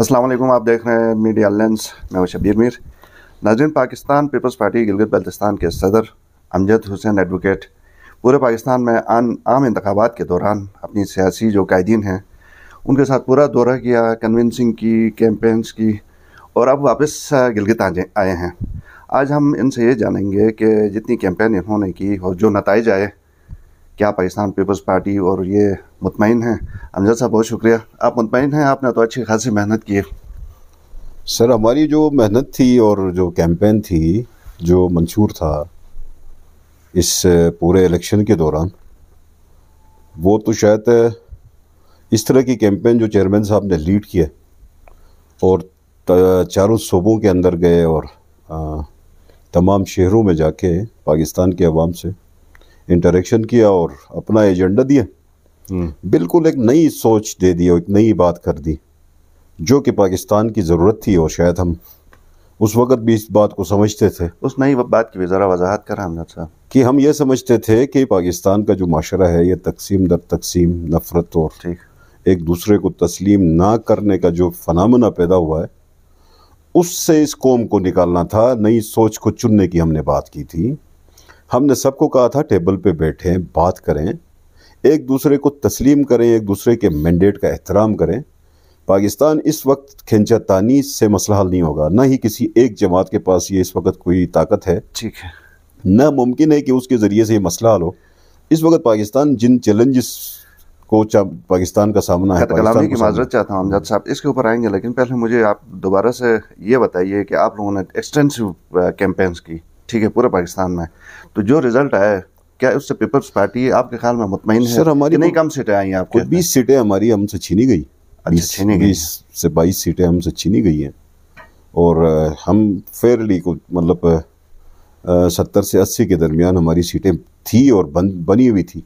असलम आप देख रहे हैं मीडिया लेंस मैं हूँ शबीर मीर नाजरीन पाकिस्तान पीपल्स पार्टी गिलगित बल्तिस्तान के सदर अमजद हुसैन एडवोकेट पूरे पाकिस्तान में आन आम इंतबात के दौरान अपनी सियासी जो कायदीन हैं उनके साथ पूरा दौरा किया कन्विंसिंग की कैंपेंस की और अब वापस गिलगित आए हैं आज हम इनसे ये जानेंगे कि जितनी कैंपेन इन्होंने की और जो नतज आए क्या पाकिस्तान पीपल्स पार्टी और ये मुतमिन हैं अमजद साहब बहुत शुक्रिया आप मुतमिन हैं आपने तो अच्छी खासी मेहनत की सर हमारी जो मेहनत थी और जो कैंपेन थी जो मंशूर था इस पूरे इलेक्शन के दौरान वो तो शायद इस तरह की कैंपेन जो चेयरमैन साहब ने लीड किया और चारों सूबों के अंदर गए और आ, तमाम शहरों में जाके पाकिस्तान के अवाम से इंटरेक्शन किया और अपना एजेंडा दिया हम्म। बिल्कुल एक नई सोच दे दी और एक नई बात कर दी जो कि पाकिस्तान की ज़रूरत थी और शायद हम उस वक़्त भी इस बात को समझते थे उस नई बात की भी ज़रा वजाहत करा हमजद साहब कि हम ये समझते थे कि पाकिस्तान का जो माशरा है ये तकसीम दर तकसीम नफ़रत और ठीक एक दूसरे को तस्लीम ना करने का जो फनामना पैदा हुआ है उससे इस कौम को निकालना था नई सोच को चुनने की हमने बात की थी हमने सबको कहा था टेबल पे बैठें बात करें एक दूसरे को तस्लीम करें एक दूसरे के मैंडेट का एहतराम करें पाकिस्तान इस वक्त खिंचातानी से मसला हल नहीं होगा ना ही किसी एक जमात के पास ये इस वक्त कोई ताकत है ठीक है ना मुमकिन है कि उसके ज़रिए से ये मसला हल हो इस वक्त पाकिस्तान जिन चैलेंजेस को पाकिस्तान का सामना है कलामी की माजरत चाहता हूँ अमजद साहब इसके ऊपर आएंगे लेकिन पहले मुझे आप दोबारा से ये बताइए कि आप लोगों ने एक्सटेंसिव कैंपेन्स uh, की ठीक है पूरे पाकिस्तान में तो जो रिजल्ट आया क्या उससे पीपल्स पार्टी आपके ख्याल में मुतमिन है सर हमारी नहीं कम सीटें आई हैं आपको बीस सीटें हमारी हमसे छीनी अच्छा, गई बीस छीनी गई से बाईस सीटें हमसे छीनी गई हैं और हम फेयरली को मतलब सत्तर से अस्सी के दरमियान हमारी सीटें थी और बन बनी हुई थी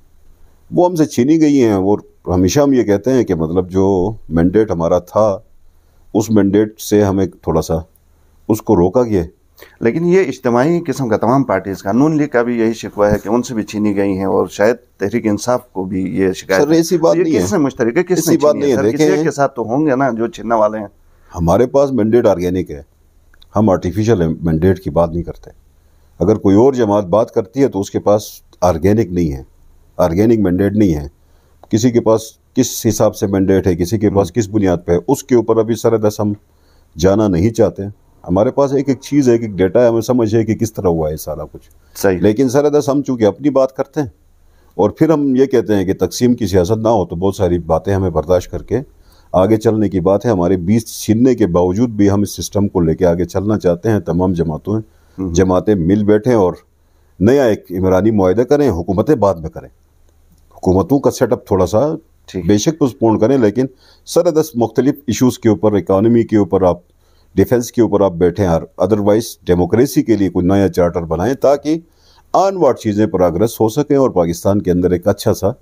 वो हमसे छीनी गई हैं और हमेशा हम ये कहते हैं कि मतलब जो मैंडेट हमारा था उस मैंडेट से हमें थोड़ा सा उसको रोका गया लेकिन ये इज्तमाही किस्म का तमाम पार्टीज़ का नून लीग का भी यही शिकवा है कि उनसे भी छीनी गई हैं और शायद तहरीक इंसाफ को भी ये शिकायत सर ऐसी बात तो नहीं किसने मुश्तर है किसने बात नहीं है देखिए के साथ तो होंगे ना जो छीनने वाले हैं हमारे पास मैंडेट ऑर्गेनिक है हम आर्टिफिशियल मैंडेट की बात नहीं करते अगर कोई और जमात बात करती है तो उसके पास ऑर्गेनिक नहीं है ऑर्गेनिक मैंडेट नहीं है किसी के पास किस हिसाब से मैंडेट है किसी के पास हम्म। किस बुनियाद पर है उसके ऊपर अभी सरदस हम जाना नहीं चाहते हमारे पास एक एक चीज़ है एक एक डेटा है हमें समझ है कि किस तरह हुआ है सारा कुछ सही लेकिन सर अदस हम चूँकि अपनी बात करते हैं और फिर हम ये कहते हैं कि तकसीम की सियासत ना हो तो बहुत सारी बातें हमें बर्दाश्त करके आगे चलने की बात है हमारे बीच छीनने के बावजूद भी हम इस सिस्टम को लेके आगे चलना चाहते हैं तमाम जमातों हम्म, हम्म। जमातें मिल बैठें और नया एक इमरानी माहे करें हुकूमतें बाद में करें हुकूमतों का सेटअप थोड़ा सा बेशक पोस्टपोन करें लेकिन सर अदस मुख्तलिफ इशूज़ के ऊपर इकानमी के ऊपर आप डिफेंस के ऊपर आप बैठें और अदरवाइज डेमोक्रेसी के लिए कोई नया चार्टर बनाएं ताकि अनवार्ड चीज़ें प्रोग्रेस हो सकें और पाकिस्तान के अंदर एक अच्छा सा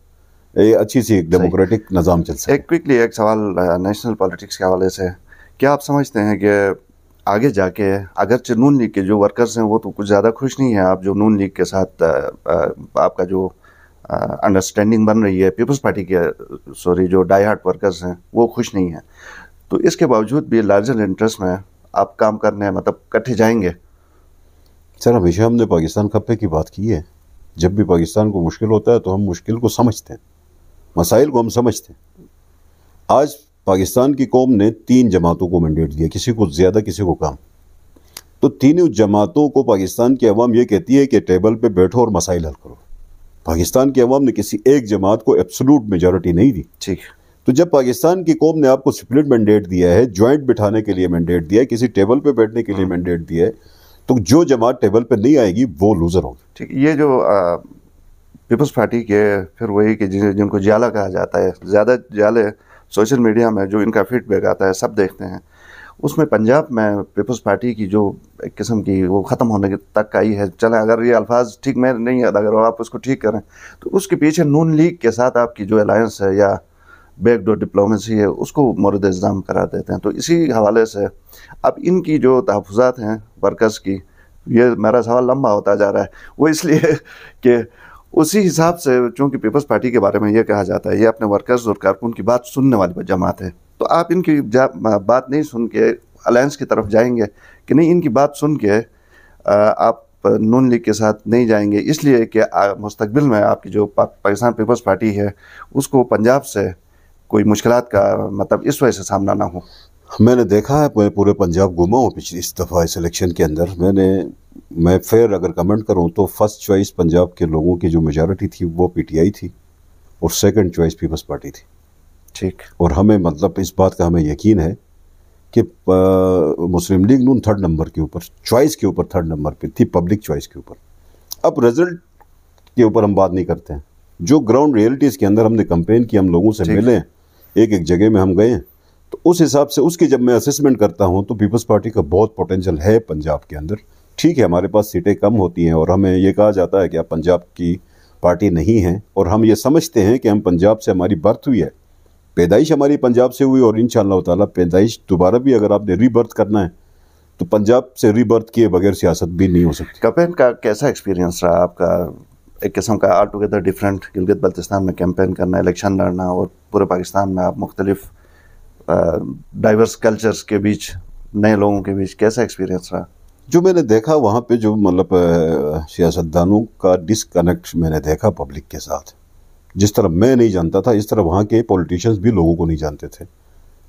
ये अच्छी सी एक डेमोक्रेटिक निज़ाम चल सके एक क्विकली एक सवाल नेशनल पॉलिटिक्स के हवाले से क्या आप समझते हैं कि आगे जाके अगरचे नून लीग के जो वर्कर्स हैं वो तो कुछ ज़्यादा खुश नहीं है आप जो नून लीग के साथ आपका जो अंडरस्टैंडिंग बन रही है पीपल्स पार्टी के सॉरी जो डाई हार्ट वर्कर्स हैं वो खुश नहीं है तो इसके बावजूद भी लार्जर इंटरेस्ट में आप काम करने मतलब कट्ठे जाएंगे सर हमेशा हमने पाकिस्तान खपे की बात की है जब भी पाकिस्तान को मुश्किल होता है तो हम मुश्किल को समझते हैं मसाइल को हम समझते हैं आज पाकिस्तान की कौम ने तीन जमातों को मैंडेट दिया किसी को ज़्यादा किसी को कम तो तीनों जमातों को पाकिस्तान की अवाम यह कहती है कि टेबल पे बैठो और मसाइल हल करो पाकिस्तान की अवाम ने किसी एक जमात को एब्सलूट मेजोरिटी नहीं दी ठीक है तो जब पाकिस्तान की कौम ने आपको स्प्लिट मैंडेट दिया है ज्वाइंट बिठाने के लिए मैंडेट दिया है किसी टेबल पे बैठने के लिए मैंडेट हाँ। दिया है तो जो जमात टेबल पे नहीं आएगी वो लूज़र होगी ठीक ये जो पीपल्स पार्टी के फिर वही कि जिन, जिनको जाला कहा जाता है ज़्यादा जाले सोशल मीडिया में जो इनका फीडबैक आता है सब देखते हैं उसमें पंजाब में पीपल्स पार्टी की जो एक किस्म की वो ख़त्म होने तक आई है चलें अगर ये अल्फाज ठीक मैं नहीं अगर आप उसको ठीक करें तो उसके पीछे नून लीग के साथ आपकी जो अलायंस है या बैकडोर डिप्लोमेसी है उसको मरद इज़ाम करा देते हैं तो इसी हवाले से अब इनकी जो तहफ़ात हैं वर्कर्स की ये मेरा सवाल लंबा होता जा रहा है वो इसलिए कि उसी हिसाब से चूँकि पीपल्स पार्टी के बारे में ये कहा जाता है ये अपने वर्कर्स और कारकुन की बात सुनने वाली जमात है तो आप इनकी बात नहीं सुन के अलायंस की तरफ जाएंगे कि नहीं इनकी बात सुन के आप नून लीग के साथ नहीं जाएंगे इसलिए कि मुस्तबिल में आपकी जो पाकिस्तान पीपल्स पार्टी है उसको पंजाब से कोई मुश्किल का मतलब इस वजह से सामना ना हो मैंने देखा है मैं पूरे पंजाब घूमा हूँ पिछली इस दफ़ा इस इलेक्शन के अंदर मैंने मैं फिर अगर कमेंट करूँ तो फर्स्ट चॉइस पंजाब के लोगों की जो मेजॉरिटी थी वो पीटीआई थी और सेकंड चॉइस पीपल्स पार्टी थी ठीक और हमें मतलब इस बात का हमें यकीन है कि मुस्लिम लीग नून थर्ड नंबर के ऊपर चॉइस के ऊपर थर्ड नंबर पर थी पब्लिक चॉइस के ऊपर अब रिजल्ट के ऊपर हम बात नहीं करते हैं जो ग्राउंड रियलिटीज़ के अंदर हमने कंपेन की हम लोगों से मिले हैं एक एक जगह में हम गए हैं तो उस हिसाब से उसकी जब मैं असेसमेंट करता हूँ तो पीपल्स पार्टी का बहुत पोटेंशियल है पंजाब के अंदर ठीक है हमारे पास सीटें कम होती हैं और हमें ये कहा जाता है कि आप पंजाब की पार्टी नहीं हैं और हम ये समझते हैं कि हम पंजाब से हमारी बर्थ हुई है पैदाइश हमारी पंजाब से हुई और इन ताला पैदाइश दोबारा भी अगर आपने रीबर्थ करना है तो पंजाब से रीबर्थ किए बगैर सियासत भी नहीं हो सकती कपिल का कैसा एक्सपीरियंस रहा आपका एक किस्म का altogether different Gilgit Baltistan में कैंपेन करना इलेक्शन लड़ना और पूरे पाकिस्तान में आप मुख्तलिफ डाइवर्स कल्चर्स के बीच नए लोगों के बीच कैसा एक्सपीरियंस रहा जो मैंने देखा वहाँ पे जो मतलब सियासतदानों का डिसकनेक्ट मैंने देखा पब्लिक के साथ जिस तरह मैं नहीं जानता था इस तरह वहाँ के पॉलिटिशियंस भी लोगों को नहीं जानते थे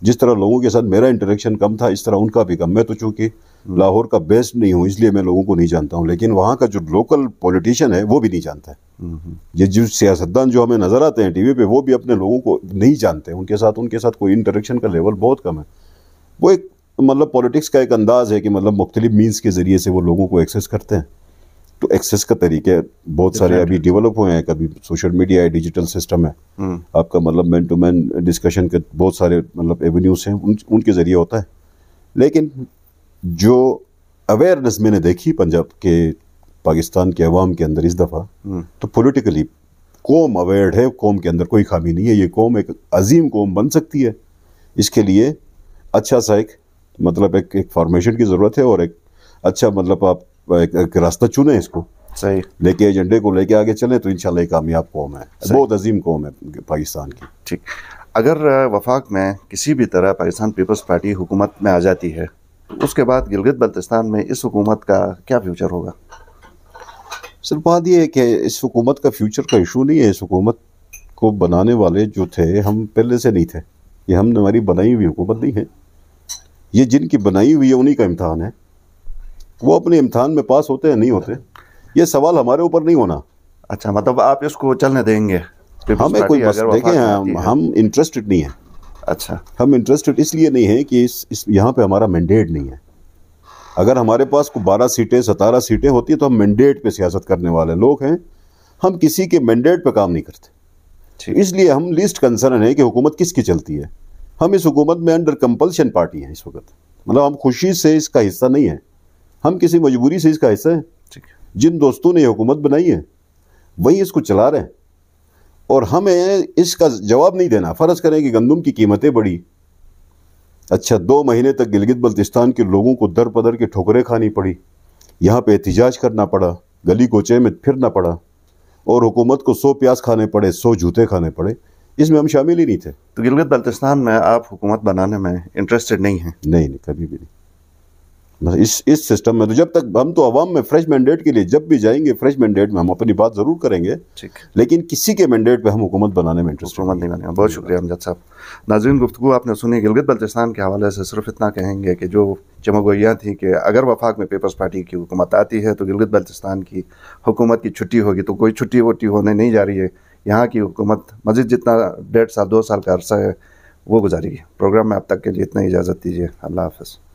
जिस तरह लोगों के साथ मेरा इंटरेक्शन कम था इस तरह उनका भी कम मैं तो चूँकि लाहौर का बेस्ट नहीं हूँ इसलिए मैं लोगों को नहीं जानता हूँ लेकिन वहाँ का जो लोकल पॉलिटिशियन है वो भी नहीं जानता है ये जो सियासतदान जो हमें नज़र आते हैं टीवी पे वो भी अपने लोगों को नहीं जानते उनके साथ उनके साथ कोई इंटरेक्शन का लेवल बहुत कम है वो एक मतलब पॉलिटिक्स का एक अंदाज़ है कि मतलब मुख्तलिफ मीन्स के ज़रिए से वो लोगों को एक्सेस करते हैं तो एक्सेस का तरीके बहुत सारे अभी डेवलप हुए हैं कभी सोशल मीडिया है डिजिटल सिस्टम है हम्म। आपका मतलब मैन टू मैन डिस्कशन के बहुत सारे मतलब एवेन्यूज हैं उन, उनके ज़रिए होता है लेकिन जो अवेयरनेस मैंने देखी पंजाब के पाकिस्तान के अवाम के अंदर इस दफ़ा हम्म। तो पोलिटिकली कौम अवेयर है कौम के अंदर कोई खामी नहीं है ये कौम एक अजीम कौम बन सकती है इसके लिए अच्छा सा एक मतलब एक एक फॉर्मेशन की ज़रूरत है और एक अच्छा मतलब आप एक, रास्ता चुने इसको सही लेके एजेंडे को लेके आगे चले तो इनशाला कामयाब कौम है बहुत अजीम कौम है पाकिस्तान की ठीक अगर वफाक में किसी भी तरह पाकिस्तान पीपल्स पार्टी हुकूमत में आ जाती है उसके बाद गिलगित बल्तिस्तान में इस हुकूमत का क्या फ्यूचर होगा सिर्फ बात यह है कि इस हुकूमत का फ्यूचर का इशू नहीं है इस हुकूमत को बनाने वाले जो थे हम पहले से नहीं थे ये हमने हमारी बनाई हुई हुकूमत नहीं है ये जिनकी बनाई हुई है उन्हीं का इम्तहान है वो अपने इम्तहान में पास होते हैं नहीं होते ये सवाल हमारे ऊपर नहीं होना अच्छा मतलब आप इसको चलने देंगे हमें कोई देखें हम हम इंटरेस्टेड नहीं है अच्छा हम इंटरेस्टेड इसलिए नहीं है कि इस, इस यहाँ पे हमारा मैंडेट नहीं है अगर हमारे पास को बारह सीटें सतारह सीटें होती तो हम मैंडेट पे सियासत करने वाले लोग हैं हम किसी के मैंडेट पे काम नहीं करते इसलिए हम लिस्ट कंसर्न है कि हुकूमत किसकी चलती है हम इस हुकूमत में अंडर कंपल्शन पार्टी हैं इस वक्त मतलब हम खुशी से इसका हिस्सा नहीं है हम किसी मजबूरी से इसका हिस्सा है जिन दोस्तों ने हुकूमत बनाई है वही इसको चला रहे हैं और हमें इसका जवाब नहीं देना फ़र्ज़ करें कि गंदम की कीमतें बढ़ी अच्छा दो महीने तक गिलगित बल्तिस्तान के लोगों को दर पदर के ठोकरें खानी पड़ी यहाँ पे एहतजाज करना पड़ा गली कोचे में फिरना पड़ा और हुकूमत को सौ प्याज खाने पड़े सौ जूते खाने पड़े इसमें हम शामिल ही नहीं थे तो गिलगित बल्तिस्तान में आप हुकूमत बनाने में इंटरेस्टेड नहीं हैं नहीं नहीं कभी भी नहीं बस इस इस सिस्टम में तो जब तक हम तो अवाम में फ्रेश मैंडेट के लिए जब भी जाएंगे फ्रेश मैंडेट में हम अपनी बात ज़रूर करेंगे ठीक लेकिन किसी के मैंडेट पे हम हुकूमत बनाने में इंटरेस्ट हुकूमत नहीं बनाएंगे बहुत शुक्रिया अमजद साहब नाजीन गुफ्तु आपने सुनी गिलगित बल्तिस्तान के हवाले से सिर्फ इतना कहेंगे कि जो चमगोयाँ थी कि अगर वफाक में पीपल्स पार्टी की हुकूमत आती है तो गिलगित बल्तिस्तान की हुकूमत की छुट्टी होगी तो कोई छुट्टी वुट्टी होने नहीं जा रही है यहाँ की हुकूमत मजीद जितना डेढ़ साल दो साल का अरसा है वो गुजारेगी प्रोग्राम में अब तक के लिए इतना इजाज़त दीजिए अल्लाह हाफ़